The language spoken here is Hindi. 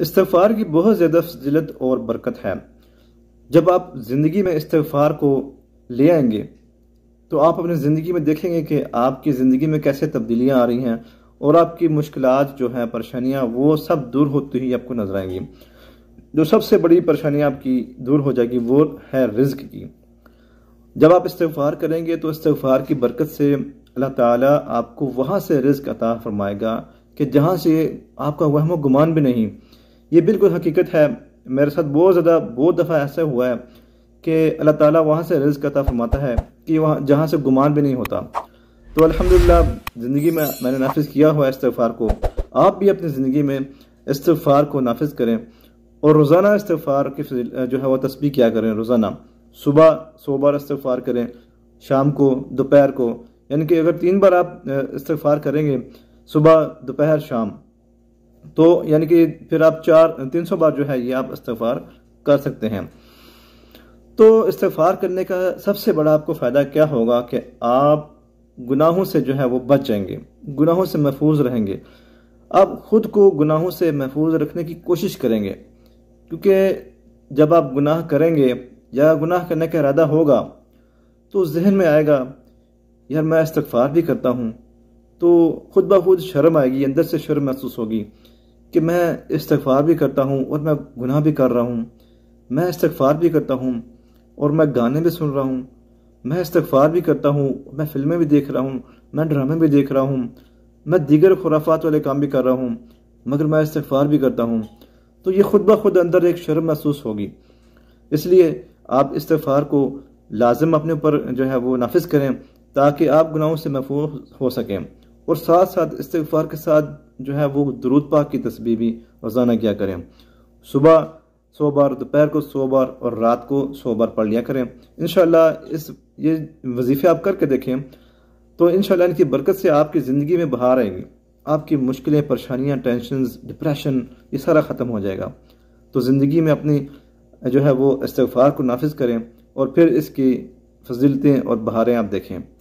इस्तफ़ार की बहुत ज़्यादा फजलत और बरकत है जब आप ज़िंदगी में इस्तफ़ार को ले आएंगे तो आप अपनी ज़िंदगी में देखेंगे कि आपकी ज़िंदगी में कैसे तब्दीलियाँ आ रही हैं और आपकी मुश्किल जो हैं परेशानियाँ वो सब दूर होती ही आपको नजर आएंगी जो सबसे बड़ी परेशानी आपकी दूर हो जाएगी वो है रिज्क की जब आप इस्तफ़ार करेंगे तो इस्तफ़ार की बरकत से अल्लाह ताला आपको वहाँ से रिज्क अता फरमाएगा कि जहाँ से आपका वहम गुमान भी नहीं ये बिल्कुल हकीकत है मेरे साथ बहुत ज़्यादा बहुत दफ़ा ऐसा हुआ है कि अल्लाह ताला वहाँ से रिज़ कता फरमाता है कि वहाँ जहाँ से गुमान भी नहीं होता तो अल्हम्दुलिल्लाह ज़िंदगी में मैंने नाफिज किया हुआ इस्तफ़ार को आप भी अपनी ज़िंदगी में इस्तफ़ार को नाफिज करें और रोज़ाना इस्तफ़ार की जो है वह तस्वीर किया करें रोज़ाना सुबह सौ बार इस्तफ़ार करें शाम को दोपहर को यानी कि अगर तीन बार आप इस्तफ़ार करेंगे सुबह दोपहर शाम तो यानी कि फिर आप चार तीन सौ बार जो है ये आप इस्तफार कर सकते हैं तो इस्तफार करने का सबसे बड़ा आपको फ़ायदा क्या होगा कि आप गुनाहों से जो है वो बच जाएंगे गुनाहों से महफूज रहेंगे आप खुद को गुनाहों से महफूज रखने की कोशिश करेंगे क्योंकि जब आप गुनाह करेंगे या गुनाह करने का इरादा होगा तो जहन में आएगा यार मैं इस्तफार भी करता हूँ तो खुद ब खुद शर्म आएगी अंदर से शर्म महसूस होगी कि मैं इस्तफार भी करता हूँ और मैं गुनाह भी कर रहा हूँ मैं इस्तफार भी करता हूँ और मैं गाने भी सुन रहा हूँ मैं इस्तफार भी करता हूँ मैं फिल्में भी देख रहा हूँ मैं ड्रामे भी देख रहा हूँ मैं दीगर खुराफात वाले काम भी कर रहा हूँ मगर मैं इस्तफार भी करता हूँ तो ये खुद ब खुद अंदर एक शर्म महसूस होगी इसलिए आप इस्तफार को लाजम अपने ऊपर जो है वो नाफिज करें ताकि आप गुनाहों से महफूज हो सकें और साथ साथ इस्तफार के साथ जो है वो दरूद पाक की तस्बी भी रोज़ाना किया करें सुबह सौ बार दोपहर को सौ बार और रात को सौ बार पढ़ लिया करें इन इस ये वजीफ़े आप करके देखें तो इन इनकी बरकत से आपकी ज़िंदगी में बहार आएगी आपकी मुश्किलें परेशानियाँ टेंशन डिप्रेशन ये सारा ख़त्म हो जाएगा तो ज़िंदगी में अपनी जो है वो इस्तफ़ार को नाफज करें और फिर इसकी फजीलतें और बहारें आप देखें